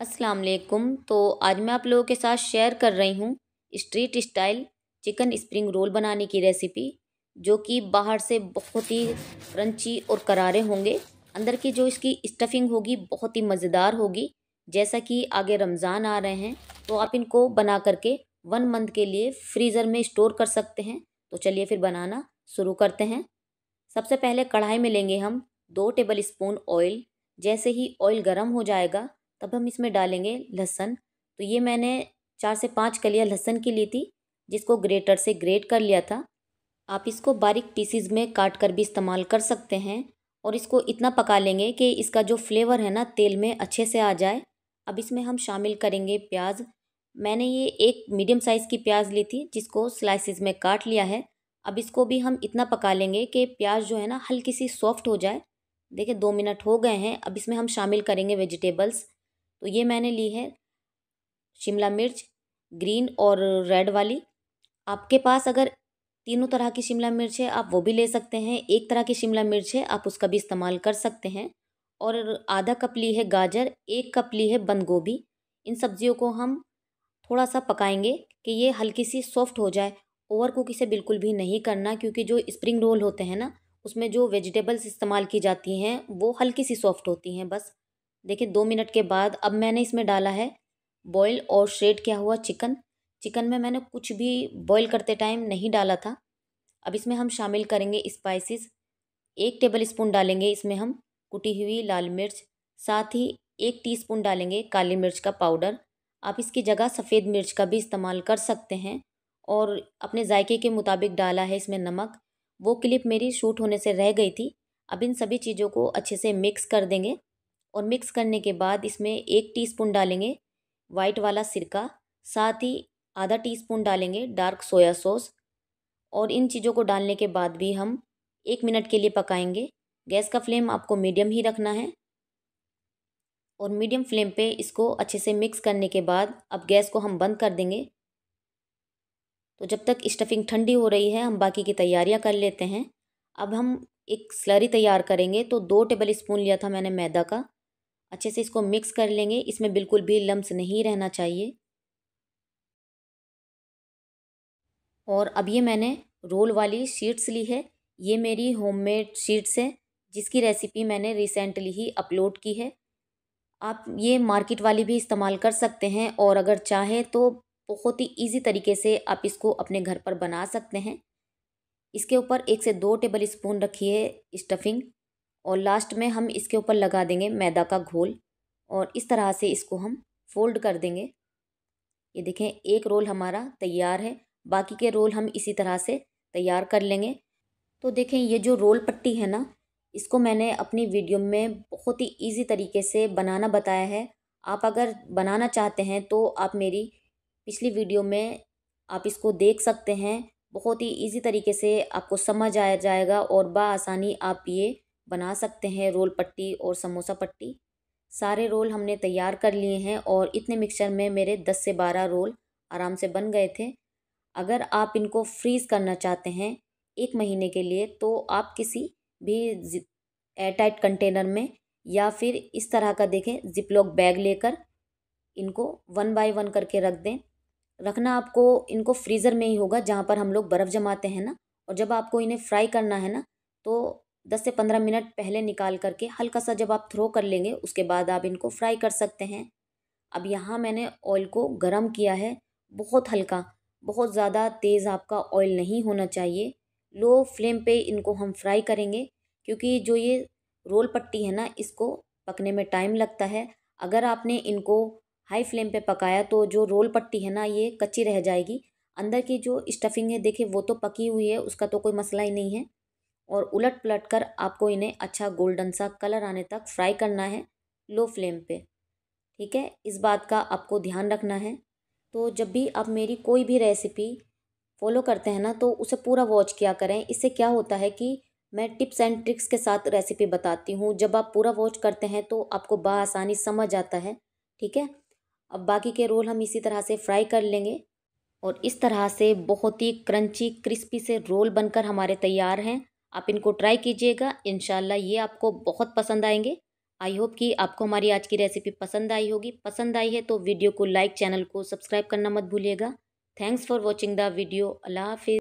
असलकुम तो आज मैं आप लोगों के साथ शेयर कर रही हूँ street style chicken spring roll बनाने की रेसिपी जो कि बाहर से बहुत ही क्रंची और करारे होंगे अंदर की जो इसकी स्टफिंग होगी बहुत ही मज़ेदार होगी जैसा कि आगे रमज़ान आ रहे हैं तो आप इनको बना करके वन मंथ के लिए फ्रीज़र में स्टोर कर सकते हैं तो चलिए फिर बनाना शुरू करते हैं सबसे पहले कढ़ाई में लेंगे हम दो टेबल स्पून ऑयल जैसे ही ऑयल गर्म हो जाएगा तब हम इसमें डालेंगे लहसन तो ये मैंने चार से पाँच कलियाँ लहसन की ली थी जिसको ग्रेटर से ग्रेट कर लिया था आप इसको बारीक पीसीज में काट कर भी इस्तेमाल कर सकते हैं और इसको इतना पका लेंगे कि इसका जो फ्लेवर है ना तेल में अच्छे से आ जाए अब इसमें हम शामिल करेंगे प्याज मैंने ये एक मीडियम साइज़ की प्याज ली थी जिसको स्लाइसिस में काट लिया है अब इसको भी हम इतना पका लेंगे कि प्याज जो है ना हल्की सी सॉफ्ट हो जाए देखिए दो मिनट हो गए हैं अब इसमें हम शामिल करेंगे वेजिटेबल्स तो ये मैंने ली है शिमला मिर्च ग्रीन और रेड वाली आपके पास अगर तीनों तरह की शिमला मिर्च है आप वो भी ले सकते हैं एक तरह की शिमला मिर्च है आप उसका भी इस्तेमाल कर सकते हैं और आधा कप ली है गाजर एक कप ली है बंद गोभी इन सब्जियों को हम थोड़ा सा पकाएंगे कि ये हल्की सी सॉफ्ट हो जाए ओवर कुक इसे बिल्कुल भी नहीं करना क्योंकि जो स्प्रिंग रोल होते हैं ना उसमें जो वेजिटेबल्स इस्तेमाल की जाती हैं वो हल्की सी सॉफ्ट होती हैं बस देखिए दो मिनट के बाद अब मैंने इसमें डाला है बॉयल और श्रेड क्या हुआ चिकन चिकन में मैंने कुछ भी बॉयल करते टाइम नहीं डाला था अब इसमें हम शामिल करेंगे स्पाइसेस एक टेबल स्पून डालेंगे इसमें हम कुटी हुई लाल मिर्च साथ ही एक टीस्पून डालेंगे काली मिर्च का पाउडर आप इसकी जगह सफ़ेद मिर्च का भी इस्तेमाल कर सकते हैं और अपने जायके के मुताबिक डाला है इसमें नमक वो क्लिप मेरी शूट होने से रह गई थी अब इन सभी चीज़ों को अच्छे से मिक्स कर देंगे और मिक्स करने के बाद इसमें एक टीस्पून डालेंगे वाइट वाला सिरका साथ ही आधा टीस्पून डालेंगे डार्क सोया सॉस और इन चीज़ों को डालने के बाद भी हम एक मिनट के लिए पकाएंगे गैस का फ्लेम आपको मीडियम ही रखना है और मीडियम फ्लेम पे इसको अच्छे से मिक्स करने के बाद अब गैस को हम बंद कर देंगे तो जब तक स्टफिंग ठंडी हो रही है हम बाकी की तैयारियां कर लेते हैं अब हम एक स्लरी तैयार करेंगे तो दो टेबल स्पून लिया था मैंने मैदा का अच्छे से इसको मिक्स कर लेंगे इसमें बिल्कुल भी लम्स नहीं रहना चाहिए और अब ये मैंने रोल वाली शीट्स ली है ये मेरी होममेड शीट्स है जिसकी रेसिपी मैंने रिसेंटली ही अपलोड की है आप ये मार्केट वाली भी इस्तेमाल कर सकते हैं और अगर चाहे तो बहुत ही इजी तरीके से आप इसको अपने घर पर बना सकते हैं इसके ऊपर एक से दो टेबल स्पून रखिए स्टफिंग और लास्ट में हम इसके ऊपर लगा देंगे मैदा का घोल और इस तरह से इसको हम फोल्ड कर देंगे ये देखें एक रोल हमारा तैयार है बाकी के रोल हम इसी तरह से तैयार कर लेंगे तो देखें ये जो रोल पट्टी है ना इसको मैंने अपनी वीडियो में बहुत ही इजी तरीके से बनाना बताया है आप अगर बनाना चाहते हैं तो आप मेरी पिछली वीडियो में आप इसको देख सकते हैं बहुत ही इजी तरीके से आपको समझ आया जाएगा और बा आसानी आप ये बना सकते हैं रोल पट्टी और समोसा पट्टी सारे रोल हमने तैयार कर लिए हैं और इतने मिक्सचर में मेरे दस से बारह रोल आराम से बन गए थे अगर आप इनको फ्रीज़ करना चाहते हैं एक महीने के लिए तो आप किसी भी एयरटाइट कंटेनर में या फिर इस तरह का देखें जिपलॉक बैग लेकर इनको वन बाय वन करके रख दें रखना आपको इनको फ्रीज़र में ही होगा जहाँ पर हम लोग बर्फ़ जमाते हैं ना और जब आपको इन्हें फ्राई करना है ना तो दस से पंद्रह मिनट पहले निकाल करके हल्का सा जब आप थ्रो कर लेंगे उसके बाद आप इनको फ्राई कर सकते हैं अब यहाँ मैंने ऑयल को गर्म किया है बहुत हल्का बहुत ज़्यादा तेज़ आपका ऑयल नहीं होना चाहिए लो फ्लेम पे इनको हम फ्राई करेंगे क्योंकि जो ये रोल पट्टी है ना इसको पकने में टाइम लगता है अगर आपने इनको हाई फ्लेम पर पकाया तो जो रोल पट्टी है ना ये कच्ची रह जाएगी अंदर की जो स्टफिंग है देखिए वो तो पकी हुई है उसका तो कोई मसला ही नहीं है और उलट पलट कर आपको इन्हें अच्छा गोल्डन सा कलर आने तक फ्राई करना है लो फ्लेम पे ठीक है इस बात का आपको ध्यान रखना है तो जब भी आप मेरी कोई भी रेसिपी फॉलो करते हैं ना तो उसे पूरा वॉच किया करें इससे क्या होता है कि मैं टिप्स एंड ट्रिक्स के साथ रेसिपी बताती हूँ जब आप पूरा वॉच करते हैं तो आपको बसानी समझ आता है ठीक है अब बाकी के रोल हम इसी तरह से फ्राई कर लेंगे और इस तरह से बहुत ही क्रंची क्रिस्पी से रोल बनकर हमारे तैयार हैं आप इनको ट्राई कीजिएगा इन ये आपको बहुत पसंद आएंगे आई होप कि आपको हमारी आज की रेसिपी पसंद आई होगी पसंद आई है तो वीडियो को लाइक चैनल को सब्सक्राइब करना मत भूलिएगा thanks for watching the video अल्लाह हाफिज़